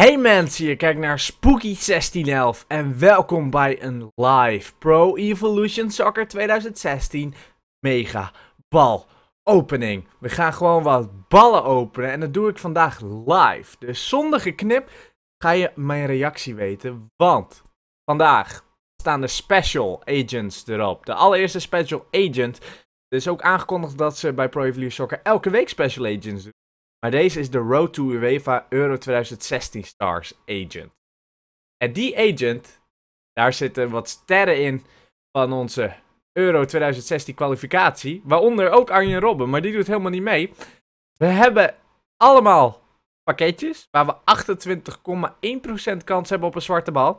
Hey mensen, je kijkt naar Spooky1611 en welkom bij een live Pro Evolution Soccer 2016 mega bal opening. We gaan gewoon wat ballen openen en dat doe ik vandaag live. Dus zonder geknip ga je mijn reactie weten, want vandaag staan de special agents erop. De allereerste special agent. Er is ook aangekondigd dat ze bij Pro Evolution Soccer elke week special agents doen. Maar deze is de Road to UEFA Euro 2016 Stars Agent. En die agent, daar zitten wat sterren in van onze Euro 2016 kwalificatie. Waaronder ook Arjen Robben, maar die doet helemaal niet mee. We hebben allemaal pakketjes waar we 28,1% kans hebben op een zwarte bal.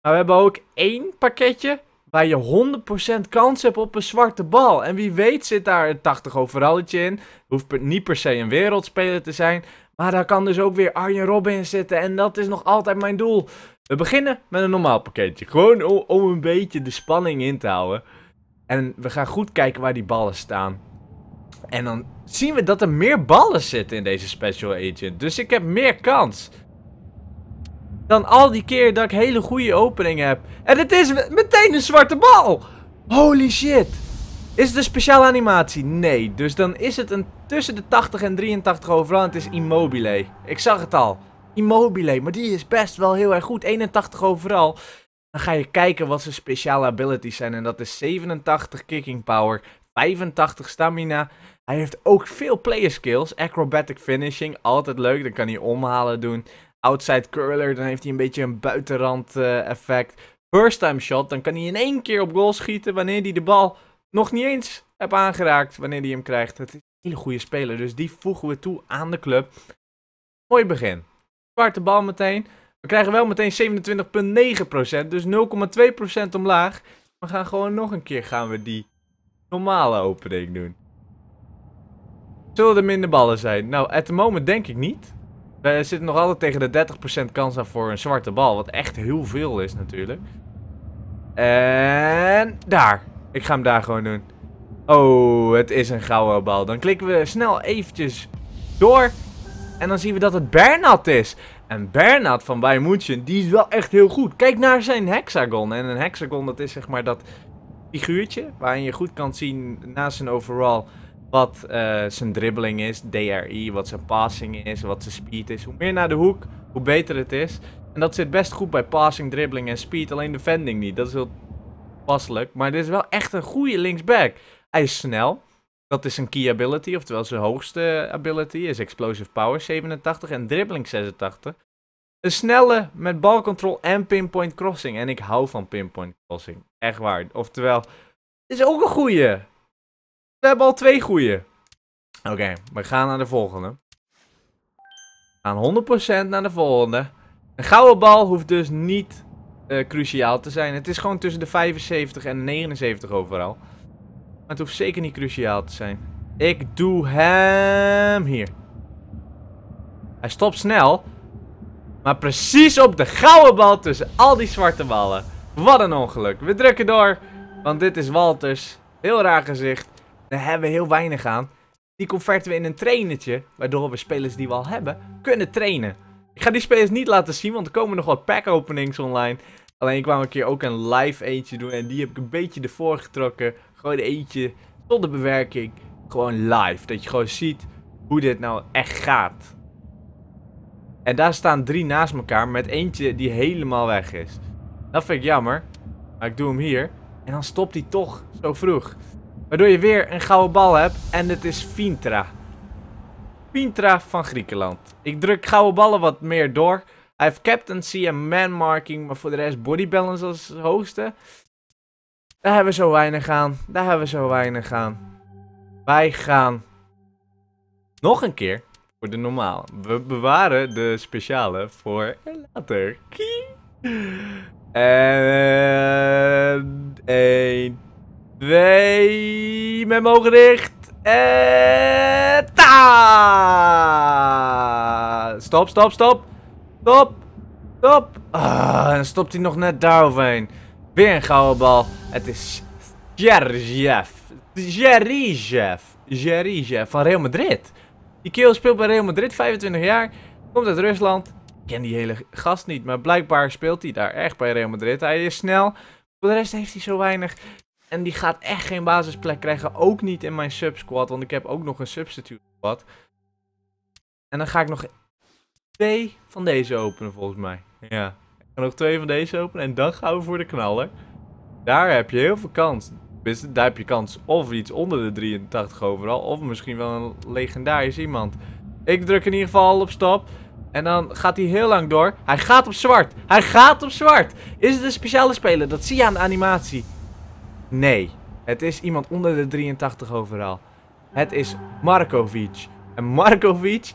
Maar we hebben ook één pakketje waar je 100% kans hebt op een zwarte bal. En wie weet zit daar een 80 overalletje in. Hoeft niet per se een wereldspeler te zijn. Maar daar kan dus ook weer Arjen Robben in zitten. En dat is nog altijd mijn doel. We beginnen met een normaal pakketje. Gewoon om, om een beetje de spanning in te houden. En we gaan goed kijken waar die ballen staan. En dan zien we dat er meer ballen zitten in deze special agent. Dus ik heb meer kans dan al die keer dat ik hele goede opening heb. En het is meteen een zwarte bal. Holy shit. Is het een speciale animatie? Nee. Dus dan is het een tussen de 80 en 83 overal. Het is Immobile. Ik zag het al. Immobile. Maar die is best wel heel erg goed. 81 overal. Dan ga je kijken wat zijn speciale abilities zijn. En dat is 87 kicking power. 85 stamina. Hij heeft ook veel player skills. Acrobatic finishing. Altijd leuk. Dan kan hij omhalen doen outside curler, dan heeft hij een beetje een buitenrand eh, effect. First time shot, dan kan hij in één keer op goal schieten wanneer hij de bal nog niet eens hebt aangeraakt wanneer hij hem krijgt. Het is een hele goede speler, dus die voegen we toe aan de club. Mooi begin. Zwarte bal meteen. We krijgen wel meteen 27,9%, dus 0,2% omlaag. We gaan gewoon nog een keer gaan we die normale opening doen. Zullen er minder ballen zijn? Nou, at the moment denk ik niet. We zitten nog altijd tegen de 30% kans aan voor een zwarte bal. Wat echt heel veel is natuurlijk. En daar. Ik ga hem daar gewoon doen. Oh, het is een gouden bal. Dan klikken we snel eventjes door. En dan zien we dat het Bernat is. En Bernat van Bayern die is wel echt heel goed. Kijk naar zijn hexagon. En een hexagon, dat is zeg maar dat figuurtje waarin je goed kan zien naast zijn overall wat eh, zijn dribbling is, DRI, wat zijn passing is, wat zijn speed is. Hoe meer naar de hoek, hoe beter het is. En dat zit best goed bij passing, dribbling en speed. Alleen defending niet. Dat is heel passelijk. Maar dit is wel echt een goede linksback. Hij is snel. Dat is zijn key ability, oftewel zijn hoogste ability is explosive power 87 en dribbling 86. Een snelle met balcontrol en pinpoint crossing. En ik hou van pinpoint crossing. Echt waar. Oftewel, is ook een goede. We hebben al twee goeie. Oké, we gaan naar de volgende. We gaan 100% naar de volgende. Een gouden bal hoeft dus niet eh, cruciaal te zijn. Het is gewoon tussen de 75 en de 79 overal. Maar het hoeft zeker niet cruciaal te zijn. Ik doe hem hier. Hij stopt snel. Maar precies op de gouden bal tussen al die zwarte ballen. Wat een ongeluk. We drukken door. Want dit is Walters. Heel raar gezicht. Daar hebben we heel weinig aan. Die converten we in een trainetje, waardoor we spelers die we al hebben, kunnen trainen. Ik ga die spelers niet laten zien, want er komen nog wat pack openings online. Alleen ik kwam een keer ook een live eentje doen en die heb ik een beetje ervoor getrokken. Gewoon eentje Tot de bewerking, gewoon live. Dat je gewoon ziet hoe dit nou echt gaat. En daar staan drie naast elkaar met eentje die helemaal weg is. Dat vind ik jammer. Maar ik doe hem hier. En dan stopt hij toch zo vroeg. Waardoor je weer een gouden bal hebt. En het is Fintra. Fintra van Griekenland. Ik druk gouden ballen wat meer door. Hij heeft captaincy en manmarking. Maar voor de rest body balance als hoogste. Daar hebben we zo weinig aan. Daar hebben we zo weinig aan. Wij gaan nog een keer voor de normale. We bewaren de speciale voor later. En 1, Twee. Met ogen dicht. En... Eh, Ta! Stop, stop, stop. Stop. Stop. Ah, en stopt hij nog net daar overheen? Weer een gouden bal. Het is Gerzjev. Gerizjev. Gerizjev van Real Madrid. Die keel speelt bij Real Madrid, 25 jaar. Komt uit Rusland. Ik ken die hele gast niet, maar blijkbaar speelt hij daar echt bij Real Madrid. Hij is snel. Voor de rest heeft hij zo weinig en die gaat echt geen basisplek krijgen. Ook niet in mijn subsquad, want ik heb ook nog een substitute squad. En dan ga ik nog twee van deze openen volgens mij. Ja, ik ga nog twee van deze openen en dan gaan we voor de knaller. Daar heb je heel veel kans. Daar heb je kans of iets onder de 83 overal, of misschien wel een legendaris iemand. Ik druk in ieder geval op stop. En dan gaat hij heel lang door. Hij gaat op zwart. Hij gaat op zwart. Is het een speciale speler? Dat zie je aan de animatie. Nee, het is iemand onder de 83 overal. Het is Markovic. En Markovic,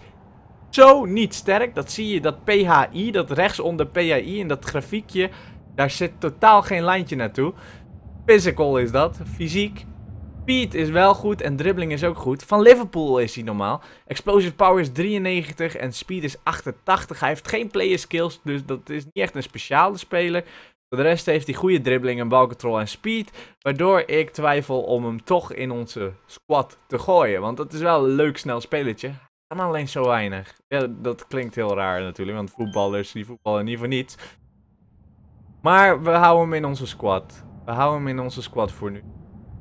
zo niet sterk. Dat zie je, dat PHI, dat rechts PHI in dat grafiekje. Daar zit totaal geen lijntje naartoe. Physical is dat, fysiek. Speed is wel goed en dribbling is ook goed. Van Liverpool is hij normaal. Explosive power is 93 en speed is 88. Hij heeft geen player skills, dus dat is niet echt een speciale speler. Voor de rest heeft hij goede dribbling en balcontrol en speed. Waardoor ik twijfel om hem toch in onze squad te gooien. Want dat is wel een leuk snel spelletje. Hij kan alleen zo weinig. Ja, dat klinkt heel raar natuurlijk. Want voetballers die voetballen in ieder geval niet. Maar we houden hem in onze squad. We houden hem in onze squad voor nu.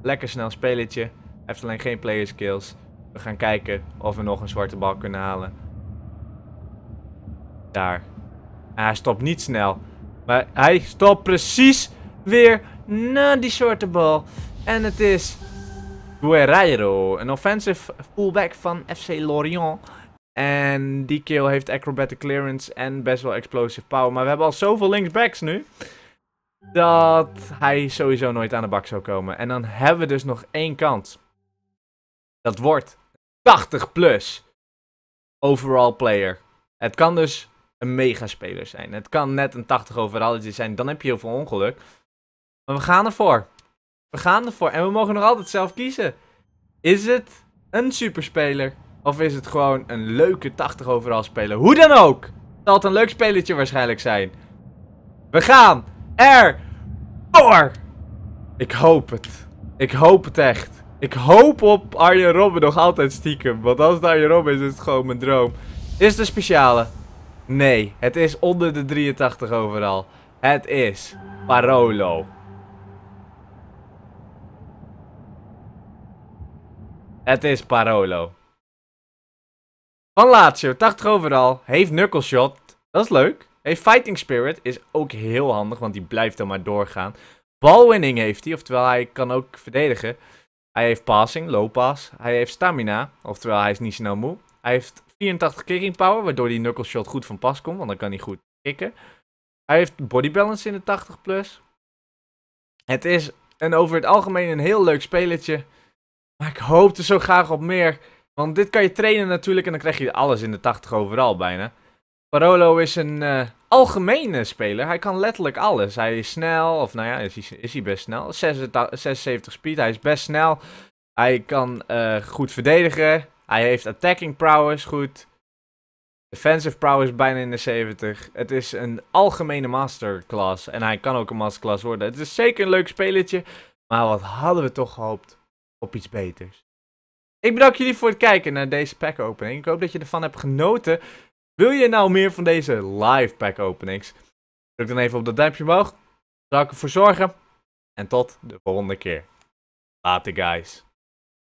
Lekker snel spelletje. Hij heeft alleen geen player skills. We gaan kijken of we nog een zwarte bal kunnen halen. Daar. hij stopt niet snel. Maar hij stopt precies weer naar die zwarte bal. En het is Guerreiro, een offensive fullback van FC Lorient. En die kill heeft acrobatic clearance en best wel explosive power. Maar we hebben al zoveel linksbacks nu. Dat hij sowieso nooit aan de bak zou komen. En dan hebben we dus nog één kans. Dat wordt 80 plus overall player. Het kan dus een megaspeler zijn. Het kan net een 80 overalletje zijn, dan heb je heel veel ongeluk. Maar we gaan ervoor. We gaan ervoor en we mogen nog altijd zelf kiezen. Is het een superspeler of is het gewoon een leuke 80 overal speler? Hoe dan ook, zal het een leuk spelletje waarschijnlijk zijn. We gaan er voor. Ik hoop het. Ik hoop het echt. Ik hoop op Arjen Robben nog altijd stiekem. Want als het Arjen Robben is, is het gewoon mijn droom. is de speciale. Nee, het is onder de 83 overal. Het is Parolo. Het is Parolo. Van Lazio, 80 overal. Heeft knuckleshot. Shot. Dat is leuk. Heeft Fighting Spirit. Is ook heel handig, want die blijft dan maar doorgaan. Ballwinning heeft hij, oftewel hij kan ook verdedigen. Hij heeft passing, low pass. Hij heeft stamina, oftewel hij is niet snel moe. Hij heeft 84 kicking power, waardoor die knuckle shot goed van pas komt, want dan kan hij goed kicken. Hij heeft body balance in de 80 plus. Het is een, over het algemeen een heel leuk spelletje. Maar ik hoop er zo graag op meer. Want dit kan je trainen natuurlijk en dan krijg je alles in de 80 overal bijna. Parolo is een eh, algemene speler. Hij kan letterlijk alles. Hij is snel, of nou ja, is hij, best snel. 76 speed, hij is best snel. Hij kan eh, goed verdedigen. Hij heeft attacking prowess goed. Defensive prowess bijna in de 70. Het is een algemene masterclass. En hij kan ook een masterclass worden. Het is zeker een leuk spelletje. Maar wat hadden we toch gehoopt op iets beters. Ik bedank jullie voor het kijken naar deze pack opening. Ik hoop dat je ervan hebt genoten. Wil je nou meer van deze live pack openings? Druk dan even op dat duimpje omhoog. Daar zal ik ervoor zorgen. En tot de volgende keer. Later guys.